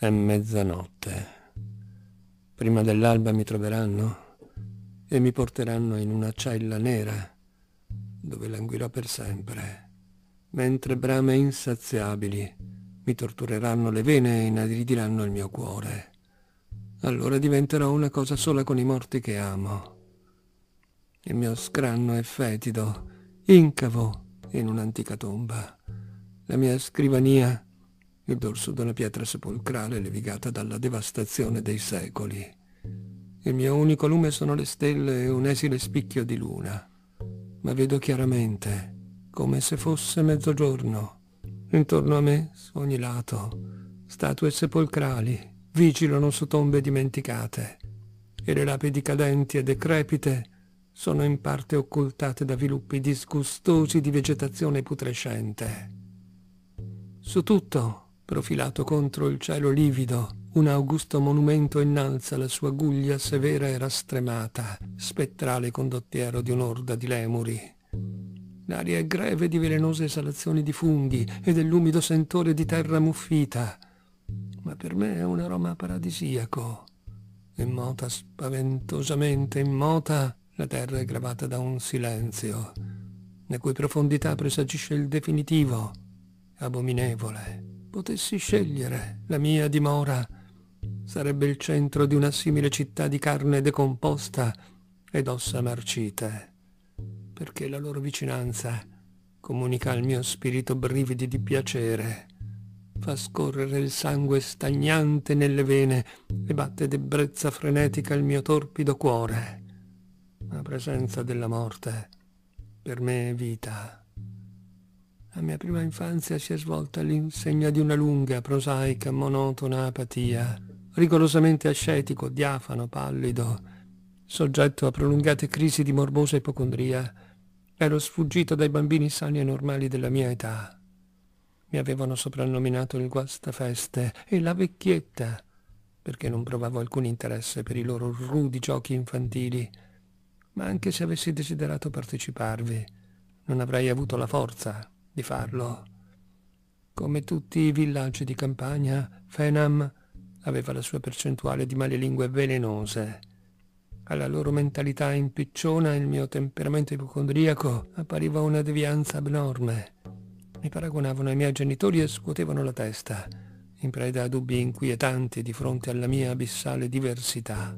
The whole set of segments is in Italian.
È mezzanotte. Prima dell'alba mi troveranno e mi porteranno in una cella nera dove languirò per sempre, mentre brame insaziabili mi tortureranno le vene e inaridiranno il mio cuore. Allora diventerò una cosa sola con i morti che amo. Il mio scranno è fetido, incavo in un'antica tomba. La mia scrivania il dorso d'una pietra sepolcrale levigata dalla devastazione dei secoli. Il mio unico lume sono le stelle e un esile spicchio di luna, ma vedo chiaramente, come se fosse mezzogiorno. Intorno a me, su ogni lato, statue sepolcrali vigilano su tombe dimenticate e le lapidi cadenti e decrepite sono in parte occultate da viluppi disgustosi di vegetazione putrescente. Su tutto profilato contro il cielo livido, un augusto monumento innalza la sua guglia severa e rastremata, spettrale condottiero di un'orda di lemuri. L'aria è greve di velenose esalazioni di funghi e dell'umido sentore di terra muffita, ma per me è un aroma paradisiaco. Immota, spaventosamente immota, la terra è gravata da un silenzio, le cui profondità presagisce il definitivo, abominevole potessi scegliere la mia dimora, sarebbe il centro di una simile città di carne decomposta ed ossa marcite, perché la loro vicinanza comunica al mio spirito brividi di piacere, fa scorrere il sangue stagnante nelle vene e batte d'ebbrezza frenetica il mio torpido cuore. La presenza della morte per me è vita, la mia prima infanzia si è svolta all'insegna di una lunga, prosaica, monotona apatia, rigorosamente ascetico, diafano, pallido, soggetto a prolungate crisi di morbosa ipocondria. Ero sfuggito dai bambini sani e normali della mia età. Mi avevano soprannominato il guastafeste e la vecchietta, perché non provavo alcun interesse per i loro rudi giochi infantili. Ma anche se avessi desiderato parteciparvi, non avrei avuto la forza di farlo. Come tutti i villaggi di campagna, Fenham aveva la sua percentuale di malelingue velenose. Alla loro mentalità impicciona il mio temperamento ipocondriaco appariva una devianza abnorme. Mi paragonavano ai miei genitori e scuotevano la testa, in preda a dubbi inquietanti di fronte alla mia abissale diversità.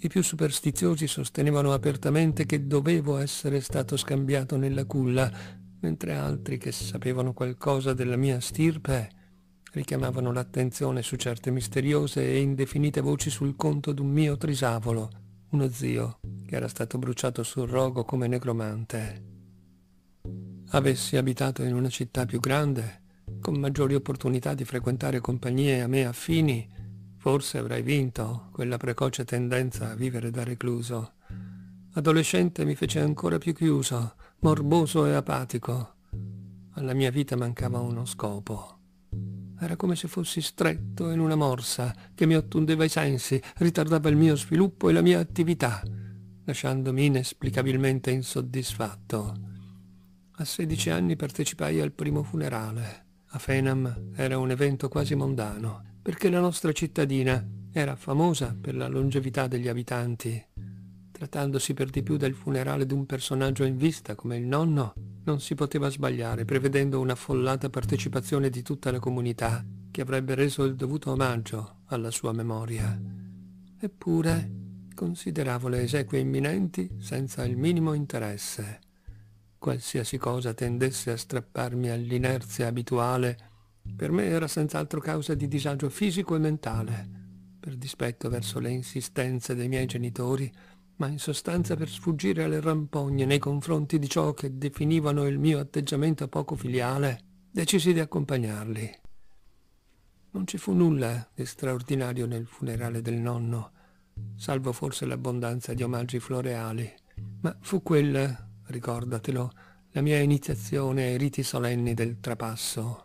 I più superstiziosi sostenevano apertamente che dovevo essere stato scambiato nella culla, mentre altri che sapevano qualcosa della mia stirpe richiamavano l'attenzione su certe misteriose e indefinite voci sul conto d'un mio trisavolo, uno zio che era stato bruciato sul rogo come necromante. Avessi abitato in una città più grande, con maggiori opportunità di frequentare compagnie a me affini, Forse avrai vinto quella precoce tendenza a vivere da recluso. Adolescente mi fece ancora più chiuso, morboso e apatico. Alla mia vita mancava uno scopo. Era come se fossi stretto in una morsa che mi ottundeva i sensi, ritardava il mio sviluppo e la mia attività, lasciandomi inesplicabilmente insoddisfatto. A 16 anni partecipai al primo funerale. A Fenam era un evento quasi mondano perché la nostra cittadina era famosa per la longevità degli abitanti. Trattandosi per di più del funerale di un personaggio in vista come il nonno, non si poteva sbagliare, prevedendo un'affollata partecipazione di tutta la comunità che avrebbe reso il dovuto omaggio alla sua memoria. Eppure consideravo le esequie imminenti senza il minimo interesse. Qualsiasi cosa tendesse a strapparmi all'inerzia abituale per me era senz'altro causa di disagio fisico e mentale, per dispetto verso le insistenze dei miei genitori, ma in sostanza per sfuggire alle rampogne nei confronti di ciò che definivano il mio atteggiamento poco filiale, decisi di accompagnarli. Non ci fu nulla di straordinario nel funerale del nonno, salvo forse l'abbondanza di omaggi floreali, ma fu quella, ricordatelo, la mia iniziazione ai riti solenni del trapasso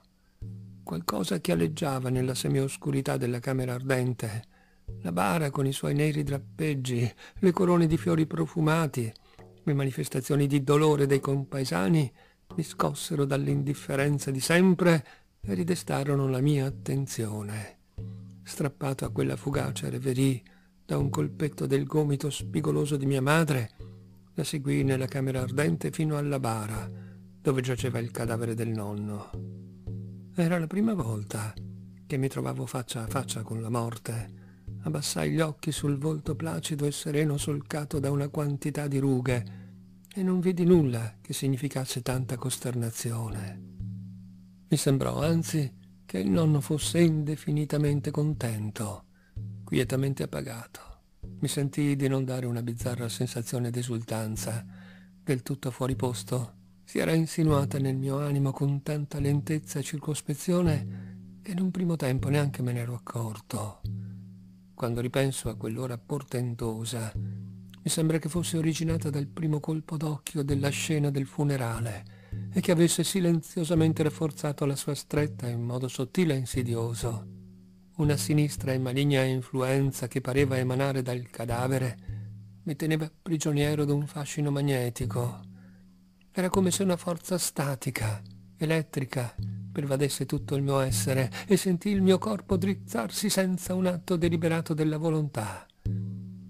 Qualcosa che aleggiava nella semioscurità della camera ardente. La bara con i suoi neri drappeggi, le corone di fiori profumati, le manifestazioni di dolore dei compaesani mi scossero dall'indifferenza di sempre e ridestarono la mia attenzione. Strappato a quella fugace reverie da un colpetto del gomito spigoloso di mia madre, la seguì nella camera ardente fino alla bara, dove giaceva il cadavere del nonno. Era la prima volta che mi trovavo faccia a faccia con la morte. Abbassai gli occhi sul volto placido e sereno solcato da una quantità di rughe e non vidi nulla che significasse tanta costernazione. Mi sembrò anzi che il nonno fosse indefinitamente contento, quietamente appagato. Mi sentii di non dare una bizzarra sensazione di esultanza, del tutto fuori posto si era insinuata nel mio animo con tanta lentezza e circospezione che in un primo tempo neanche me ne ero accorto. Quando ripenso a quell'ora portentosa, mi sembra che fosse originata dal primo colpo d'occhio della scena del funerale e che avesse silenziosamente rafforzato la sua stretta in modo sottile e insidioso. Una sinistra e maligna influenza che pareva emanare dal cadavere mi teneva prigioniero d'un fascino magnetico era come se una forza statica, elettrica, pervadesse tutto il mio essere e sentii il mio corpo drizzarsi senza un atto deliberato della volontà.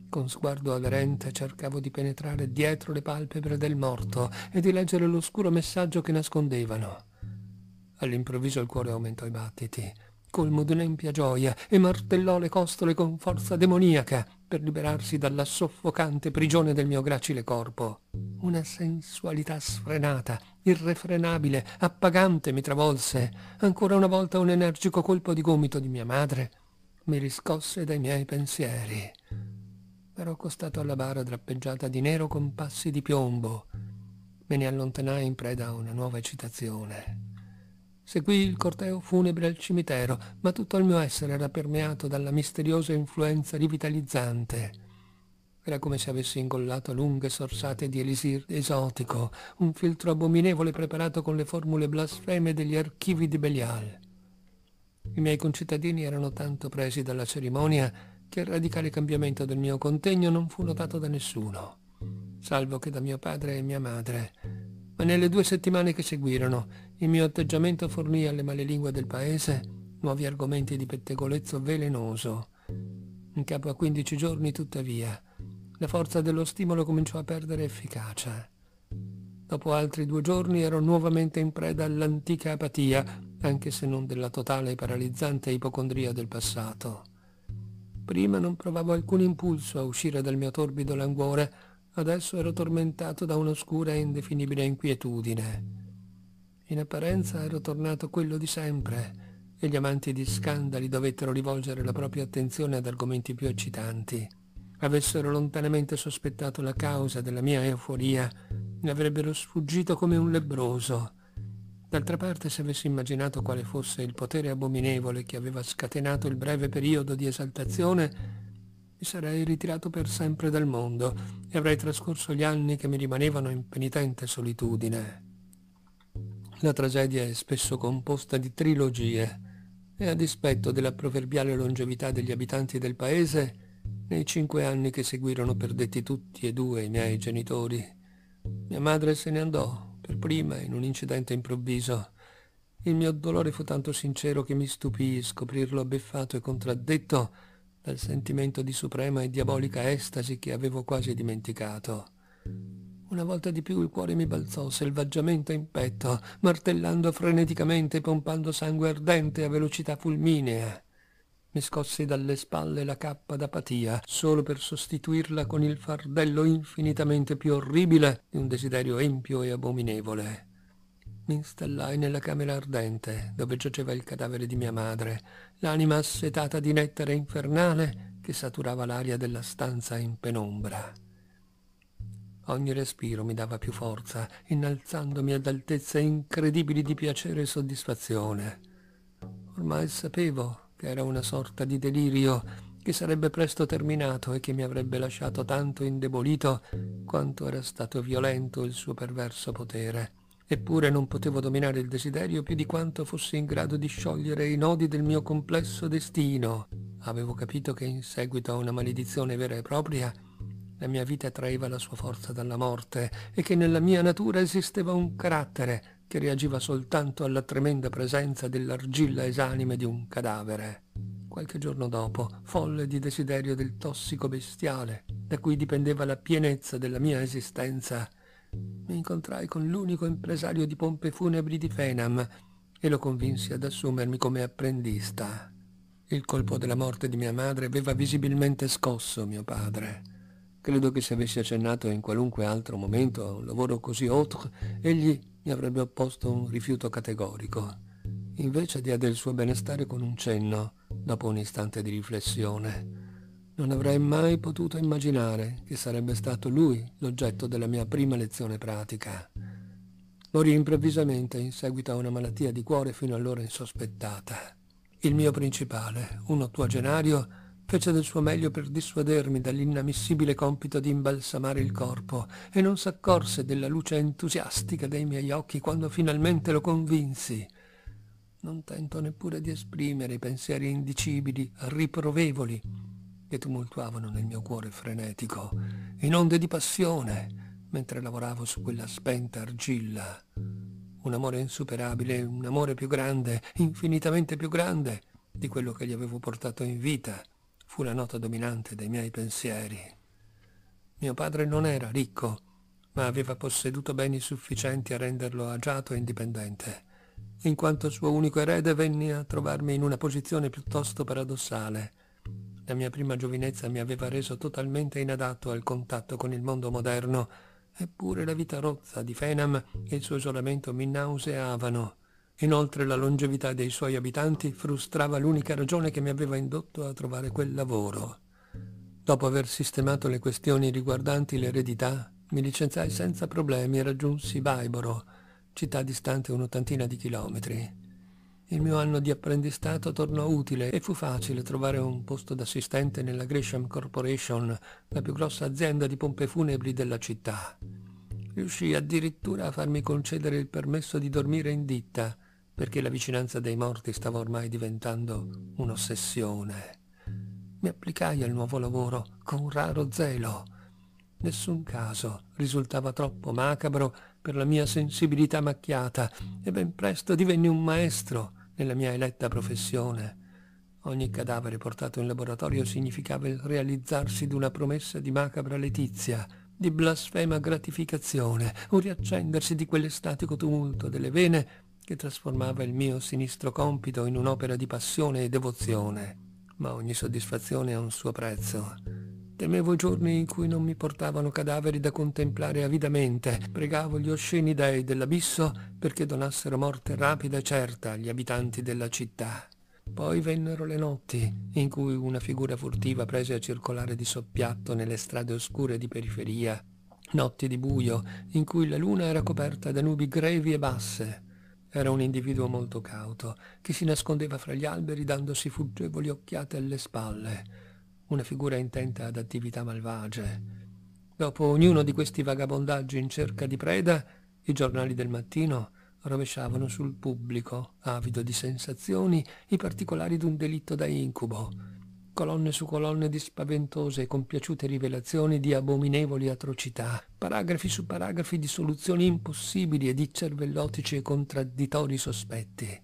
Con sguardo aderente cercavo di penetrare dietro le palpebre del morto e di leggere l'oscuro messaggio che nascondevano. All'improvviso il cuore aumentò i battiti, colmo di un'empia gioia, e martellò le costole con forza demoniaca per liberarsi dalla soffocante prigione del mio gracile corpo. Una sensualità sfrenata, irrefrenabile, appagante mi travolse. Ancora una volta un energico colpo di gomito di mia madre mi riscosse dai miei pensieri. Ero accostato alla bara drappeggiata di nero con passi di piombo. Me ne allontanai in preda a una nuova eccitazione. Seguì il corteo funebre al cimitero, ma tutto il mio essere era permeato dalla misteriosa influenza rivitalizzante. Era come se avessi ingollato lunghe sorsate di elisir esotico, un filtro abominevole preparato con le formule blasfeme degli archivi di Belial. I miei concittadini erano tanto presi dalla cerimonia che il radicale cambiamento del mio contegno non fu notato da nessuno, salvo che da mio padre e mia madre. Ma nelle due settimane che seguirono il mio atteggiamento fornì alle malelingue del paese nuovi argomenti di pettegolezzo velenoso. In capo a 15 giorni, tuttavia, la forza dello stimolo cominciò a perdere efficacia. Dopo altri due giorni ero nuovamente in preda all'antica apatia, anche se non della totale e paralizzante ipocondria del passato. Prima non provavo alcun impulso a uscire dal mio torbido languore, adesso ero tormentato da un'oscura e indefinibile inquietudine. In apparenza ero tornato quello di sempre e gli amanti di scandali dovettero rivolgere la propria attenzione ad argomenti più eccitanti. Avessero lontanamente sospettato la causa della mia euforia, ne avrebbero sfuggito come un lebbroso. D'altra parte, se avessi immaginato quale fosse il potere abominevole che aveva scatenato il breve periodo di esaltazione, mi sarei ritirato per sempre dal mondo e avrei trascorso gli anni che mi rimanevano in penitente solitudine. La tragedia è spesso composta di trilogie e a dispetto della proverbiale longevità degli abitanti del paese, nei cinque anni che seguirono perdetti tutti e due i miei genitori. Mia madre se ne andò per prima in un incidente improvviso. Il mio dolore fu tanto sincero che mi stupì scoprirlo abbeffato e contraddetto dal sentimento di suprema e diabolica estasi che avevo quasi dimenticato. Una volta di più il cuore mi balzò selvaggiamente in petto, martellando freneticamente e pompando sangue ardente a velocità fulminea. Mi scossi dalle spalle la cappa d'apatia, solo per sostituirla con il fardello infinitamente più orribile di un desiderio empio e abominevole. Mi installai nella camera ardente, dove giaceva il cadavere di mia madre, l'anima assetata di nettare infernale che saturava l'aria della stanza in penombra. Ogni respiro mi dava più forza, innalzandomi ad altezze incredibili di piacere e soddisfazione. Ormai sapevo che era una sorta di delirio che sarebbe presto terminato e che mi avrebbe lasciato tanto indebolito quanto era stato violento il suo perverso potere. Eppure non potevo dominare il desiderio più di quanto fossi in grado di sciogliere i nodi del mio complesso destino. Avevo capito che in seguito a una maledizione vera e propria la mia vita traeva la sua forza dalla morte e che nella mia natura esisteva un carattere che reagiva soltanto alla tremenda presenza dell'argilla esanime di un cadavere. Qualche giorno dopo, folle di desiderio del tossico bestiale, da cui dipendeva la pienezza della mia esistenza, mi incontrai con l'unico impresario di pompe funebri di Fenam e lo convinsi ad assumermi come apprendista. Il colpo della morte di mia madre aveva visibilmente scosso mio padre Credo che se avessi accennato in qualunque altro momento a un lavoro così autre, egli mi avrebbe opposto un rifiuto categorico. Invece diede il suo benestare con un cenno, dopo un istante di riflessione. Non avrei mai potuto immaginare che sarebbe stato lui l'oggetto della mia prima lezione pratica. Morì improvvisamente in seguito a una malattia di cuore fino allora insospettata. Il mio principale, un ottuagenario, fece del suo meglio per dissuadermi dall'inammissibile compito di imbalsamare il corpo e non s'accorse della luce entusiastica dei miei occhi quando finalmente lo convinsi. Non tento neppure di esprimere i pensieri indicibili, riprovevoli, che tumultuavano nel mio cuore frenetico, in onde di passione, mentre lavoravo su quella spenta argilla. Un amore insuperabile, un amore più grande, infinitamente più grande di quello che gli avevo portato in vita fu la nota dominante dei miei pensieri. Mio padre non era ricco, ma aveva posseduto beni sufficienti a renderlo agiato e indipendente. In quanto suo unico erede venni a trovarmi in una posizione piuttosto paradossale. La mia prima giovinezza mi aveva reso totalmente inadatto al contatto con il mondo moderno, eppure la vita rozza di Fenham e il suo isolamento mi nauseavano. Inoltre la longevità dei suoi abitanti frustrava l'unica ragione che mi aveva indotto a trovare quel lavoro. Dopo aver sistemato le questioni riguardanti l'eredità, mi licenziai senza problemi e raggiunsi Baiboro, città distante un'ottantina di chilometri. Il mio anno di apprendistato tornò utile e fu facile trovare un posto d'assistente nella Gresham Corporation, la più grossa azienda di pompe funebri della città. Riuscii addirittura a farmi concedere il permesso di dormire in ditta, perché la vicinanza dei morti stava ormai diventando un'ossessione. Mi applicai al nuovo lavoro con raro zelo. Nessun caso risultava troppo macabro per la mia sensibilità macchiata e ben presto divenni un maestro nella mia eletta professione. Ogni cadavere portato in laboratorio significava il realizzarsi di una promessa di macabra letizia, di blasfema gratificazione, un riaccendersi di quell'estatico tumulto delle vene che trasformava il mio sinistro compito in un'opera di passione e devozione. Ma ogni soddisfazione ha un suo prezzo. Temevo i giorni in cui non mi portavano cadaveri da contemplare avidamente, pregavo gli osceni dei dell'abisso perché donassero morte rapida e certa agli abitanti della città. Poi vennero le notti, in cui una figura furtiva prese a circolare di soppiatto nelle strade oscure di periferia, notti di buio, in cui la luna era coperta da nubi grevi e basse, era un individuo molto cauto, che si nascondeva fra gli alberi dandosi fuggevoli occhiate alle spalle, una figura intenta ad attività malvagie. Dopo ognuno di questi vagabondaggi in cerca di preda, i giornali del mattino rovesciavano sul pubblico, avido di sensazioni, i particolari d'un delitto da incubo colonne su colonne di spaventose e compiaciute rivelazioni di abominevoli atrocità, paragrafi su paragrafi di soluzioni impossibili e di cervellotici e contraddittori sospetti.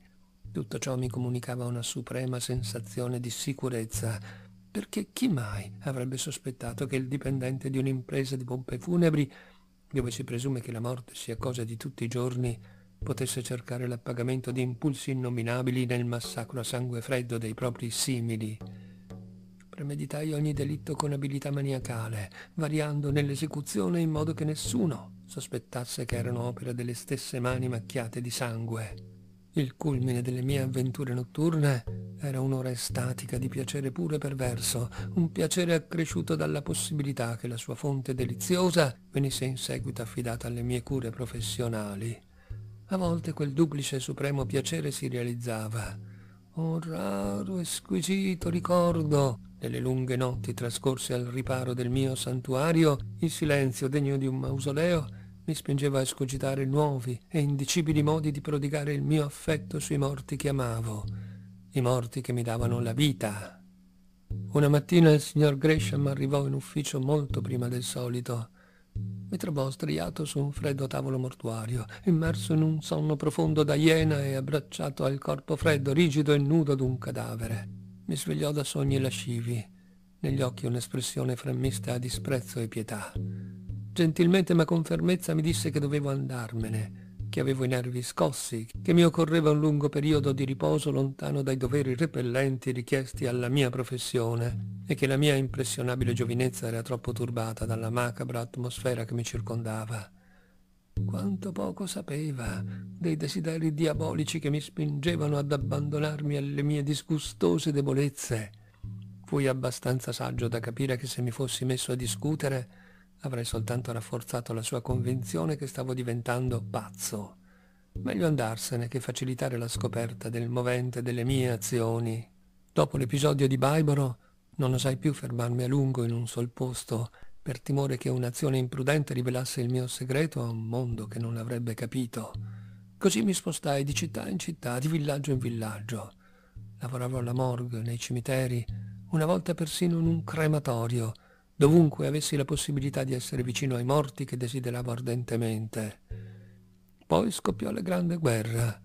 Tutto ciò mi comunicava una suprema sensazione di sicurezza, perché chi mai avrebbe sospettato che il dipendente di un'impresa di pompe funebri, dove si presume che la morte sia cosa di tutti i giorni, potesse cercare l'appagamento di impulsi innominabili nel massacro a sangue freddo dei propri simili? premeditai ogni delitto con abilità maniacale, variando nell'esecuzione in modo che nessuno sospettasse che erano opera delle stesse mani macchiate di sangue. Il culmine delle mie avventure notturne era un'ora estatica di piacere pure perverso, un piacere accresciuto dalla possibilità che la sua fonte deliziosa venisse in seguito affidata alle mie cure professionali. A volte quel duplice supremo piacere si realizzava. Un raro e squisito ricordo nelle lunghe notti trascorse al riparo del mio santuario, il silenzio degno di un mausoleo mi spingeva a escogitare nuovi e indicibili modi di prodigare il mio affetto sui morti che amavo, i morti che mi davano la vita. Una mattina il signor Gresham arrivò in ufficio molto prima del solito. Mi trovò striato su un freddo tavolo mortuario, immerso in un sonno profondo da iena e abbracciato al corpo freddo, rigido e nudo d'un cadavere mi svegliò da sogni lascivi, negli occhi un'espressione frammista a disprezzo e pietà. Gentilmente ma con fermezza mi disse che dovevo andarmene, che avevo i nervi scossi, che mi occorreva un lungo periodo di riposo lontano dai doveri repellenti richiesti alla mia professione e che la mia impressionabile giovinezza era troppo turbata dalla macabra atmosfera che mi circondava. Quanto poco sapeva dei desideri diabolici che mi spingevano ad abbandonarmi alle mie disgustose debolezze. Fui abbastanza saggio da capire che se mi fossi messo a discutere avrei soltanto rafforzato la sua convinzione che stavo diventando pazzo. Meglio andarsene che facilitare la scoperta del movente delle mie azioni. Dopo l'episodio di Baiboro non osai più fermarmi a lungo in un sol posto per timore che un'azione imprudente rivelasse il mio segreto a un mondo che non l'avrebbe capito. Così mi spostai di città in città, di villaggio in villaggio. Lavoravo alla morgue, nei cimiteri, una volta persino in un crematorio, dovunque avessi la possibilità di essere vicino ai morti che desideravo ardentemente. Poi scoppiò la Grande Guerra.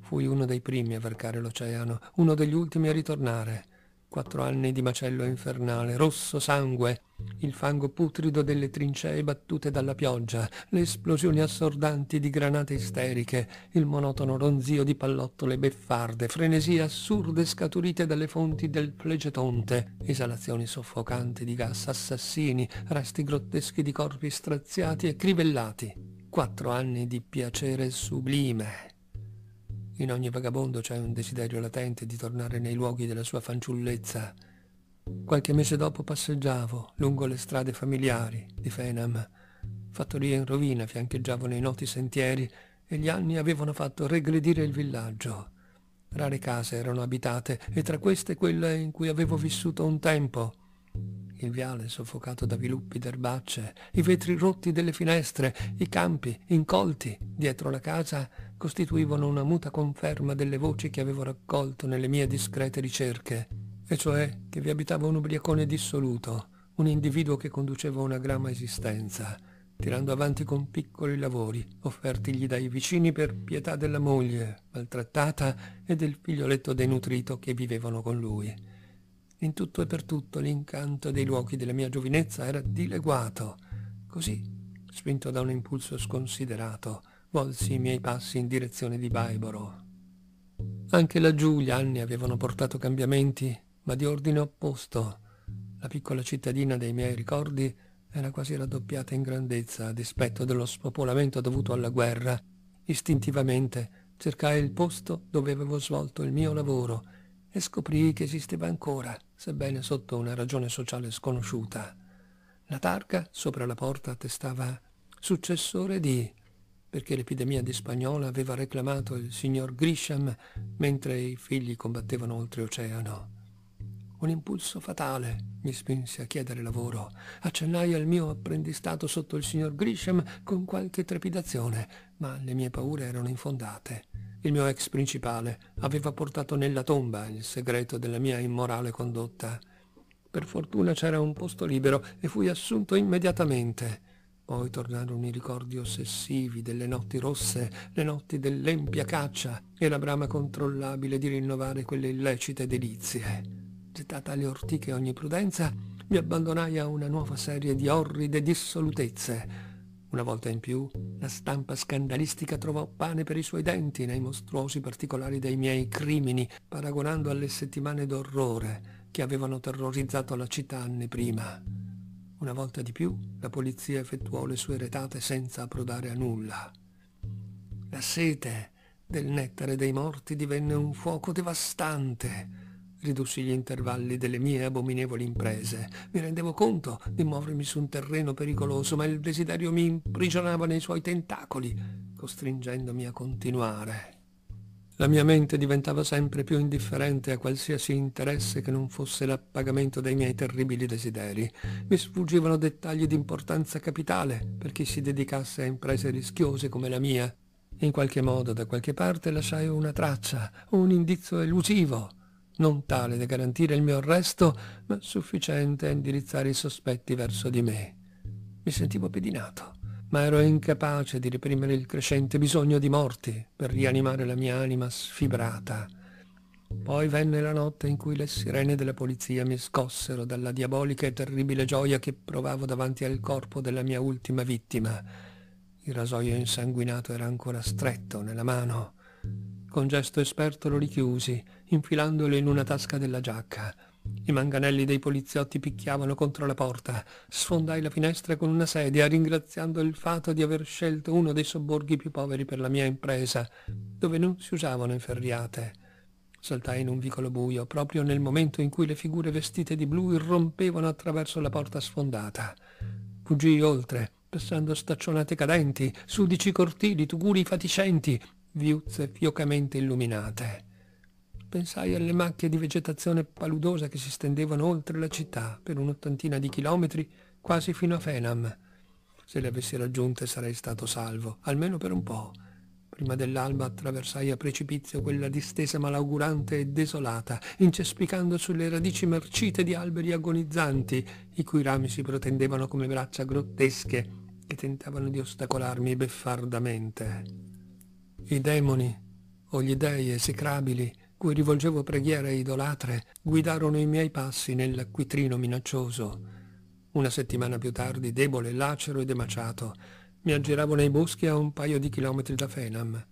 Fui uno dei primi a varcare l'oceano, uno degli ultimi a ritornare quattro anni di macello infernale, rosso sangue, il fango putrido delle trincee battute dalla pioggia, le esplosioni assordanti di granate isteriche, il monotono ronzio di pallottole beffarde, frenesie assurde scaturite dalle fonti del plegetonte, esalazioni soffocanti di gas assassini, resti grotteschi di corpi straziati e crivellati. Quattro anni di piacere sublime, in ogni vagabondo c'è un desiderio latente di tornare nei luoghi della sua fanciullezza. Qualche mese dopo passeggiavo lungo le strade familiari di Fenham. Fattorie in rovina fiancheggiavano i noti sentieri e gli anni avevano fatto regredire il villaggio. Rare case erano abitate e tra queste quella in cui avevo vissuto un tempo il viale soffocato da viluppi d'erbacce, i vetri rotti delle finestre, i campi incolti dietro la casa costituivano una muta conferma delle voci che avevo raccolto nelle mie discrete ricerche, e cioè che vi abitava un ubriacone dissoluto, un individuo che conduceva una grama esistenza, tirando avanti con piccoli lavori offertigli dai vicini per pietà della moglie, maltrattata, e del figlioletto denutrito che vivevano con lui. In tutto e per tutto l'incanto dei luoghi della mia giovinezza era dileguato. Così, spinto da un impulso sconsiderato, volsi i miei passi in direzione di Baiboro. Anche laggiù gli anni avevano portato cambiamenti, ma di ordine opposto. La piccola cittadina dei miei ricordi era quasi raddoppiata in grandezza a dispetto dello spopolamento dovuto alla guerra. Istintivamente cercai il posto dove avevo svolto il mio lavoro e scoprii che esisteva ancora sebbene sotto una ragione sociale sconosciuta. La targa sopra la porta attestava successore di, perché l'epidemia di spagnola aveva reclamato il signor Grisham mentre i figli combattevano oltreoceano. Un impulso fatale mi spinse a chiedere lavoro. Accennai al mio apprendistato sotto il signor Grisham con qualche trepidazione, ma le mie paure erano infondate. Il mio ex principale aveva portato nella tomba il segreto della mia immorale condotta. Per fortuna c'era un posto libero e fui assunto immediatamente. Poi tornarono i ricordi ossessivi delle notti rosse, le notti dell'empia caccia e la brama controllabile di rinnovare quelle illecite delizie gettata alle ortiche ogni prudenza, mi abbandonai a una nuova serie di orride dissolutezze. Una volta in più, la stampa scandalistica trovò pane per i suoi denti nei mostruosi particolari dei miei crimini, paragonando alle settimane d'orrore che avevano terrorizzato la città anni prima. Una volta di più, la polizia effettuò le sue retate senza approdare a nulla. La sete del nettare dei morti divenne un fuoco devastante Ridussi gli intervalli delle mie abominevoli imprese. Mi rendevo conto di muovermi su un terreno pericoloso, ma il desiderio mi imprigionava nei suoi tentacoli, costringendomi a continuare. La mia mente diventava sempre più indifferente a qualsiasi interesse che non fosse l'appagamento dei miei terribili desideri. Mi sfuggivano dettagli di importanza capitale per chi si dedicasse a imprese rischiose come la mia. In qualche modo, da qualche parte, lasciai una traccia, un indizio elusivo non tale da garantire il mio arresto, ma sufficiente a indirizzare i sospetti verso di me. Mi sentivo pedinato, ma ero incapace di reprimere il crescente bisogno di morti per rianimare la mia anima sfibrata. Poi venne la notte in cui le sirene della polizia mi scossero dalla diabolica e terribile gioia che provavo davanti al corpo della mia ultima vittima. Il rasoio insanguinato era ancora stretto nella mano. Con gesto esperto lo richiusi, infilandolo in una tasca della giacca. I manganelli dei poliziotti picchiavano contro la porta. Sfondai la finestra con una sedia, ringraziando il fatto di aver scelto uno dei sobborghi più poveri per la mia impresa, dove non si usavano inferriate. Saltai in un vicolo buio, proprio nel momento in cui le figure vestite di blu irrompevano attraverso la porta sfondata. Fuggii oltre, passando staccionate cadenti, sudici cortili, tuguri fatiscenti, viuzze fiocamente illuminate. Pensai alle macchie di vegetazione paludosa che si stendevano oltre la città per un'ottantina di chilometri quasi fino a Fenam. Se le avessi raggiunte sarei stato salvo, almeno per un po'. Prima dell'alba attraversai a precipizio quella distesa malaugurante e desolata, incespicando sulle radici marcite di alberi agonizzanti, i cui rami si protendevano come braccia grottesche che tentavano di ostacolarmi beffardamente. I demoni o gli dei esecrabili cui rivolgevo preghiere idolatre guidarono i miei passi nell'acquitrino minaccioso. Una settimana più tardi, debole, lacero ed emaciato, mi aggiravo nei boschi a un paio di chilometri da Fenam.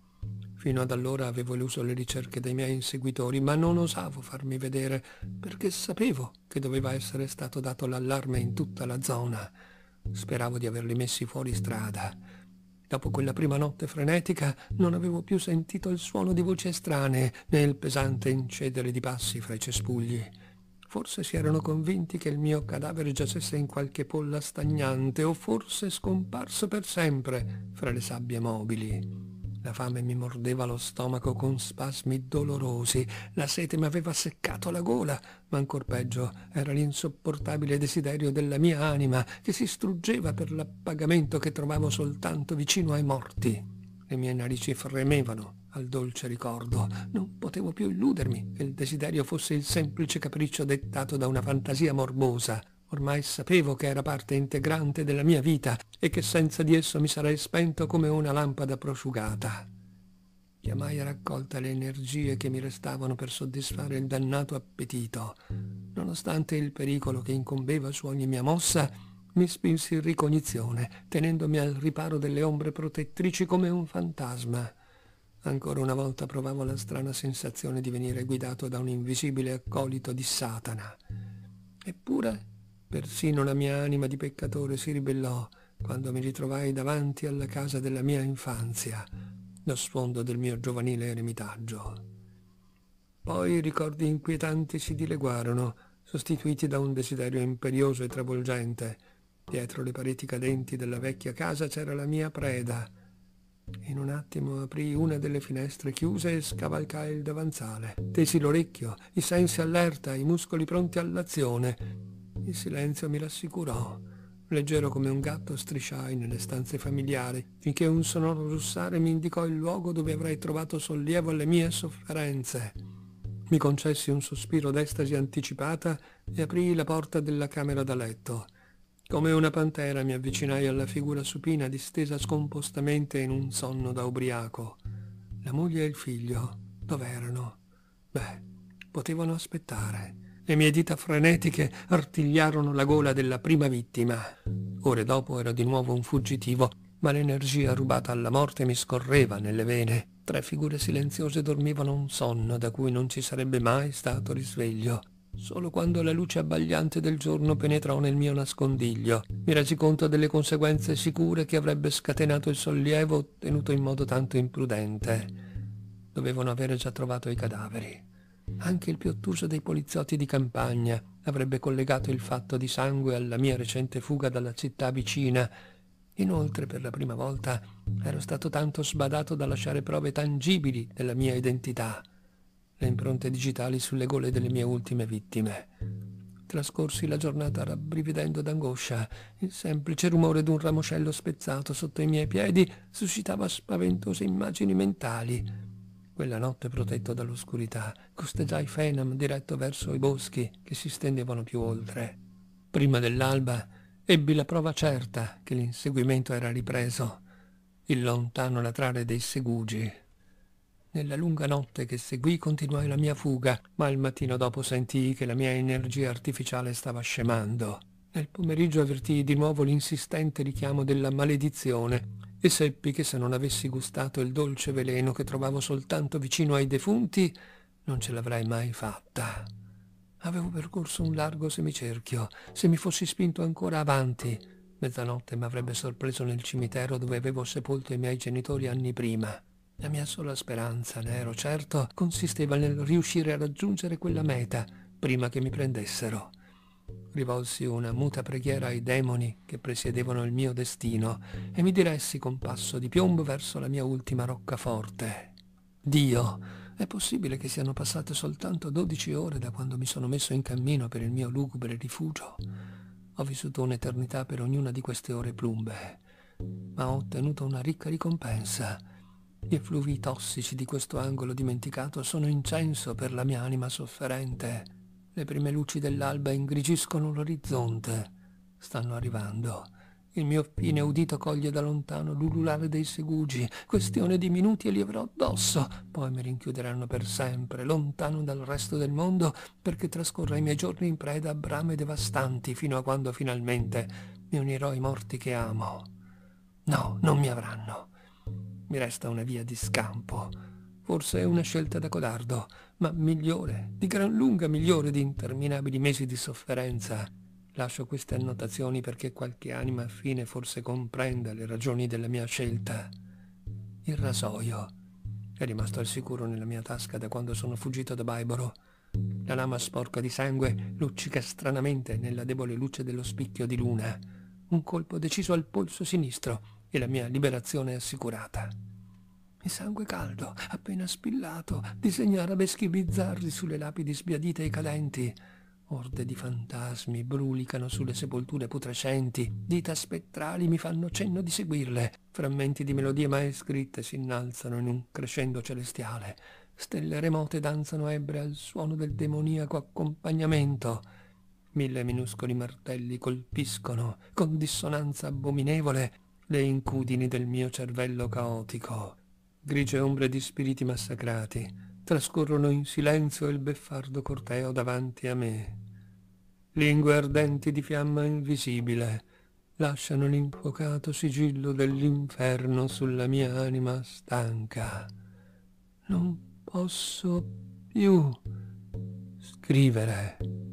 Fino ad allora avevo eluso le ricerche dei miei inseguitori, ma non osavo farmi vedere perché sapevo che doveva essere stato dato l'allarme in tutta la zona. Speravo di averli messi fuori strada. Dopo quella prima notte frenetica non avevo più sentito il suono di voci estranee né il pesante incedere di passi fra i cespugli. Forse si erano convinti che il mio cadavere giacesse in qualche polla stagnante o forse scomparso per sempre fra le sabbie mobili. La fame mi mordeva lo stomaco con spasmi dolorosi, la sete mi aveva seccato la gola, ma ancor peggio era l'insopportabile desiderio della mia anima che si struggeva per l'appagamento che trovavo soltanto vicino ai morti. Le mie narici fremevano al dolce ricordo. Non potevo più illudermi che il desiderio fosse il semplice capriccio dettato da una fantasia morbosa. Ormai sapevo che era parte integrante della mia vita e che senza di esso mi sarei spento come una lampada prosciugata. Chiamai a raccolta le energie che mi restavano per soddisfare il dannato appetito. Nonostante il pericolo che incombeva su ogni mia mossa, mi spinsi in ricognizione, tenendomi al riparo delle ombre protettrici come un fantasma. Ancora una volta provavo la strana sensazione di venire guidato da un invisibile accolito di Satana. Eppure Persino la mia anima di peccatore si ribellò quando mi ritrovai davanti alla casa della mia infanzia, lo sfondo del mio giovanile eremitaggio. Poi ricordi inquietanti si dileguarono, sostituiti da un desiderio imperioso e travolgente. Dietro le pareti cadenti della vecchia casa c'era la mia preda. In un attimo aprì una delle finestre chiuse e scavalcai il davanzale. Tesi l'orecchio, i sensi allerta, i muscoli pronti all'azione. Il silenzio mi rassicurò. Leggero come un gatto strisciai nelle stanze familiari, finché un sonoro russare mi indicò il luogo dove avrei trovato sollievo alle mie sofferenze. Mi concessi un sospiro d'estasi anticipata e aprii la porta della camera da letto. Come una pantera mi avvicinai alla figura supina distesa scompostamente in un sonno da ubriaco. La moglie e il figlio dov'erano? Beh, potevano aspettare. Le mie dita frenetiche artigliarono la gola della prima vittima. Ore dopo ero di nuovo un fuggitivo, ma l'energia rubata alla morte mi scorreva nelle vene. Tre figure silenziose dormivano un sonno da cui non ci sarebbe mai stato risveglio. Solo quando la luce abbagliante del giorno penetrò nel mio nascondiglio, mi resi conto delle conseguenze sicure che avrebbe scatenato il sollievo ottenuto in modo tanto imprudente. Dovevano avere già trovato i cadaveri. Anche il più ottuso dei poliziotti di campagna avrebbe collegato il fatto di sangue alla mia recente fuga dalla città vicina. Inoltre, per la prima volta, ero stato tanto sbadato da lasciare prove tangibili della mia identità, le impronte digitali sulle gole delle mie ultime vittime. Trascorsi la giornata rabbrividendo d'angoscia, il semplice rumore d'un ramoscello spezzato sotto i miei piedi suscitava spaventose immagini mentali quella notte protetto dall'oscurità, costeggiai Fenam diretto verso i boschi che si stendevano più oltre. Prima dell'alba ebbi la prova certa che l'inseguimento era ripreso, il lontano latrare dei segugi. Nella lunga notte che seguì continuai la mia fuga, ma il mattino dopo sentii che la mia energia artificiale stava scemando. Nel pomeriggio avvertii di nuovo l'insistente richiamo della maledizione e seppi che se non avessi gustato il dolce veleno che trovavo soltanto vicino ai defunti, non ce l'avrei mai fatta. Avevo percorso un largo semicerchio. Se mi fossi spinto ancora avanti, mezzanotte mi avrebbe sorpreso nel cimitero dove avevo sepolto i miei genitori anni prima. La mia sola speranza, ne ero certo, consisteva nel riuscire a raggiungere quella meta prima che mi prendessero rivolsi una muta preghiera ai demoni che presiedevano il mio destino e mi diressi con passo di piombo verso la mia ultima roccaforte. Dio, è possibile che siano passate soltanto dodici ore da quando mi sono messo in cammino per il mio lugubre rifugio. Ho vissuto un'eternità per ognuna di queste ore plumbe, ma ho ottenuto una ricca ricompensa. Gli effluvi tossici di questo angolo dimenticato sono incenso per la mia anima sofferente. Le prime luci dell'alba ingrigiscono l'orizzonte. Stanno arrivando. Il mio fine udito coglie da lontano l'ululare dei segugi. Questione di minuti e li avrò addosso. Poi mi rinchiuderanno per sempre, lontano dal resto del mondo, perché trascorra i miei giorni in preda a brame devastanti fino a quando finalmente mi unirò ai morti che amo. No, non mi avranno. Mi resta una via di scampo Forse è una scelta da codardo, ma migliore, di gran lunga migliore di interminabili mesi di sofferenza. Lascio queste annotazioni perché qualche anima affine forse comprenda le ragioni della mia scelta. Il rasoio è rimasto al sicuro nella mia tasca da quando sono fuggito da Baiboro. La lama sporca di sangue luccica stranamente nella debole luce dello spicchio di luna. Un colpo deciso al polso sinistro e la mia liberazione è assicurata e sangue caldo, appena spillato, disegnava beschi bizzarri sulle lapidi sbiadite e calenti. Orde di fantasmi brulicano sulle sepolture putrescenti, dita spettrali mi fanno cenno di seguirle, frammenti di melodie mai scritte si innalzano in un crescendo celestiale, stelle remote danzano ebre al suono del demoniaco accompagnamento. Mille minuscoli martelli colpiscono, con dissonanza abominevole, le incudini del mio cervello caotico. Grigie ombre di spiriti massacrati trascorrono in silenzio il beffardo corteo davanti a me. Lingue ardenti di fiamma invisibile lasciano l'infuocato sigillo dell'inferno sulla mia anima stanca. Non posso più scrivere.